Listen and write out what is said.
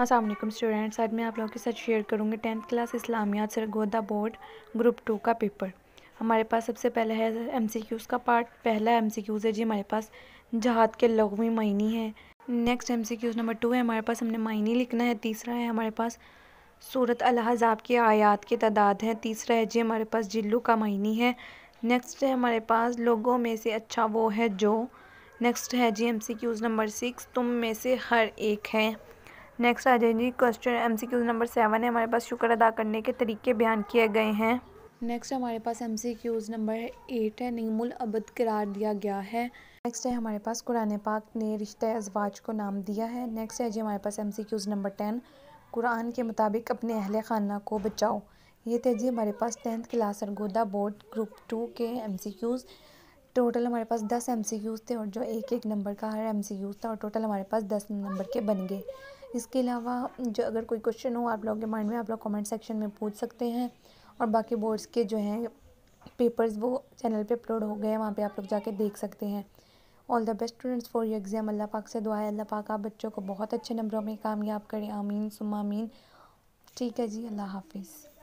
Aslam students आज मैं आप लोगों के साथ शेयर करूँगी टेंथ क्लास इस्लामियात सरगोदा बोर्ड ग्रुप टू का पेपर हमारे पास सबसे पहले है एम सी क्यूज़ का पार्ट पहला एम सी क्यूज़ है जी हमारे पास जहाद के लगवी मायनी है next M C Qs number two है हमारे पास हमने मायनी लिखना है तीसरा है हमारे पास सूरत अलहजाब की आयात की तादाद है तीसरा है जी हमारे पास जिल्लू का मायनी है नेक्स्ट है हमारे पास लोगों में से अच्छा वो है जो नेक्स्ट है जी M C Qs number six तुम में से हर एक है नेक्स्ट आ जाए जी question M C Qs number seven है हमारे पास शुक्र अदा करने के तरीके बयान किए गए हैं नेक्स्ट हमारे पास M C Qs number eight है नीमुल अबद करार दिया गया है नेक्स्ट है हमारे पास कुरान पाक ने रिश्ते अजवाज को नाम दिया है नेक्स्ट है जी हमारे पास M C Qs number ten Quran के मुताबिक अपने अहल खाना को बचाओ ये थे जी हमारे पास tenth class Sargodha board group two के एम सी क्यूज़ टोटल हमारे पास दस एम सी क्यूज़ थे और जो एक एक नंबर का हर एम सी क्यूज़ था और टोटल हमारे पास दस नंबर के बन गए इसके अलावा जो अगर कोई क्वेश्चन हो आप लोगों के माइंड में आप लोग कमेंट सेक्शन में पूछ सकते हैं और बाकी बोर्ड्स के जो हैं पेपर्स वो चैनल पे अपलोड हो गए हैं वहाँ पे आप लोग जाके देख सकते हैं all the best students for your exam Allah पाक से दुआ है अल्लाह पाक आप बच्चों को बहुत अच्छे नंबरों में कामयाब करें आमीन अमीन ठीक है जी अल्लाह हाफिज़